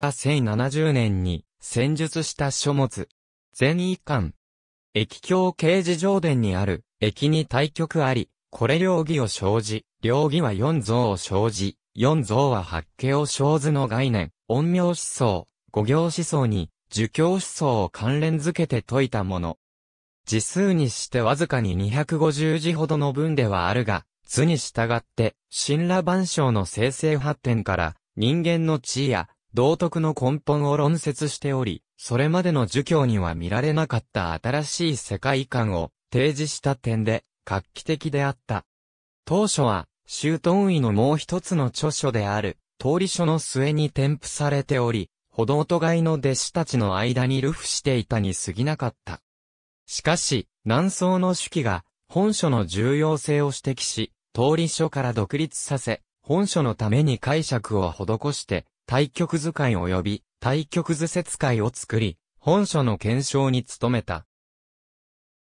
1070年に戦術した書物。全一巻。駅境刑事上殿にある、駅に対局あり、これ両義を生じ、両義は四像を生じ、四像は八家を生ずの概念、音名思想、五行思想に、儒教思想を関連づけて説いたもの。字数にしてわずかに250字ほどの文ではあるが、図に従って、神羅万象の生成発展から、人間の地位や道徳の根本を論説しており、それまでの儒教には見られなかった新しい世界観を提示した点で画期的であった。当初は、周遁医のもう一つの著書である、通り書の末に添付されており、歩道と外の弟子たちの間に流布していたに過ぎなかった。しかし、南宋の主記が、本書の重要性を指摘し、通り書から独立させ、本書のために解釈を施して、対極図解及び対極図説会を作り、本書の検証に努めた。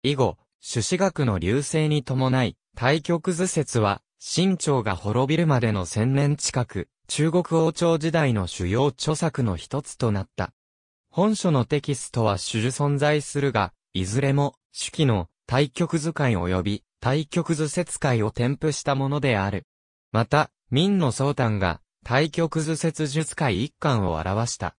以後、朱子学の流星に伴い、対極図説は、清朝が滅びるまでの千年近く、中国王朝時代の主要著作の一つとなった。本書のテキストは種々存在するが、いずれも、手記の対極図解及び対極図説解を添付したものである。また、明の宗旦が対極図説術界一巻を表した。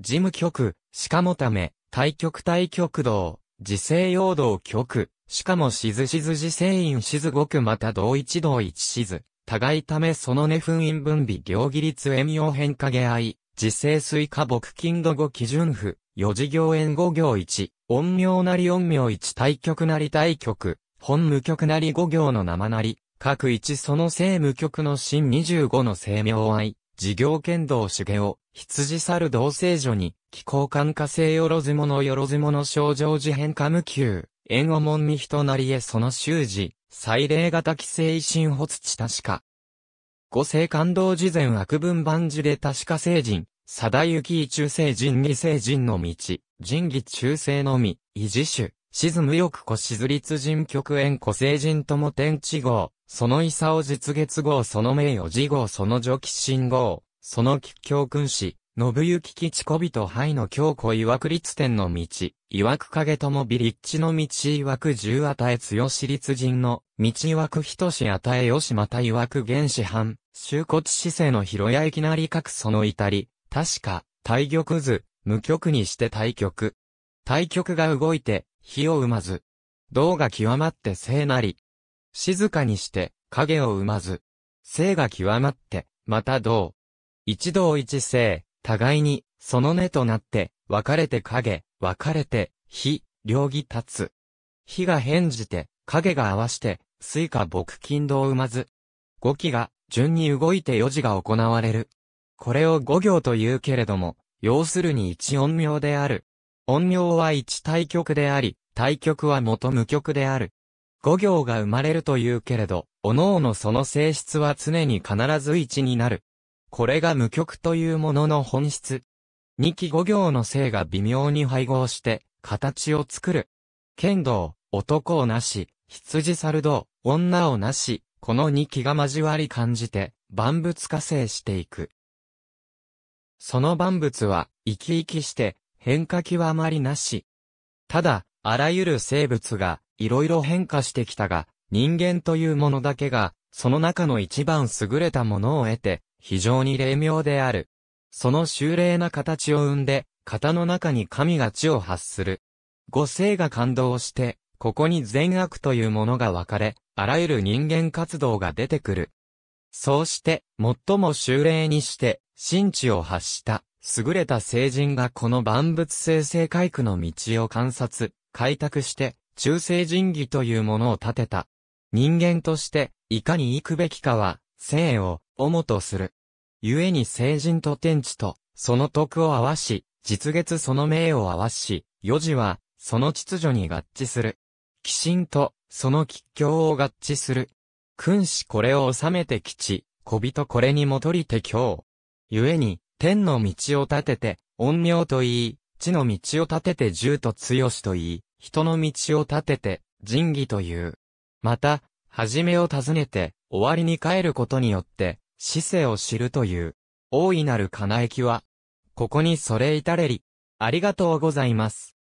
事務局、しかもため、対極対極道、自制陽道局、しかもしずしず自制院しずごくまた同一同一しず、互いためそのね封印分離行儀律縁用変化下愛、自制水化木金土後基準符、四次行縁五行一、音名なり音名一対極なり対極、本無極なり五行の生なり、各一その政務局の新25の生命愛、事業剣道主義羊猿同性女に、気候感化性よろずものよろずもの症状事変化無休、縁を門に人なりへその修辞、祭礼型規制維新発地確か。五世感動事前悪文万事で確か聖人、貞行中聖人義聖人の道、人義中世のみ、維持種。沈むよく子しずりつ人極縁古聖人とも天地号、その伊佐を実月号その名誉次号その女騎信号、その吉教君子、信行吉子人灰の京子曰く立天の道、曰く影友リ立地の道曰く十与え強し立人の、道曰く人し与えよしまた曰く原始藩、終骨姿勢の広やいきなり各その至り、確か、対玉図、無局にして対局。対局が動いて、火を生まず。道が極まって聖なり、静かにして、影を生まず。生が極まって、また同。一同一生、互いに、その根となって、分かれて影、分かれて、火、両義立つ。火が変じて、影が合わして、水か木金土を生まず。五気が、順に動いて四字が行われる。これを五行と言うけれども、要するに一音名である。音名は一対極であり、対極は元無極である。五行が生まれるというけれど、各々その性質は常に必ず一になる。これが無極というものの本質。二期五行の性が微妙に配合して、形を作る。剣道、男をなし、羊猿道、女をなし、この二期が交わり感じて、万物化成していく。その万物は、生き生きして、変化極まりなし。ただ、あらゆる生物が、いろいろ変化してきたが、人間というものだけが、その中の一番優れたものを得て、非常に霊妙である。その修霊な形を生んで、型の中に神が地を発する。五星が感動して、ここに善悪というものが分かれ、あらゆる人間活動が出てくる。そうして、最も修霊にして、真知を発した、優れた聖人がこの万物生成回区の道を観察、開拓して、中世神義というものを立てた。人間として、いかに行くべきかは、生を、主とする。故に聖人と天地と、その徳を合わし、実月その命を合わし、余事は、その秩序に合致する。鬼神と、その吉凶を合致する。君子これを治めて吉、小人これに戻りて凶。故に、天の道を立てて、怨陽と言い、地の道を立てて銃と強しと言い、人の道を立てて、仁義という。また、じめを尋ねて、終わりに帰ることによって、死生を知るという。大いなる叶えきは、ここにそれ至れり。ありがとうございます。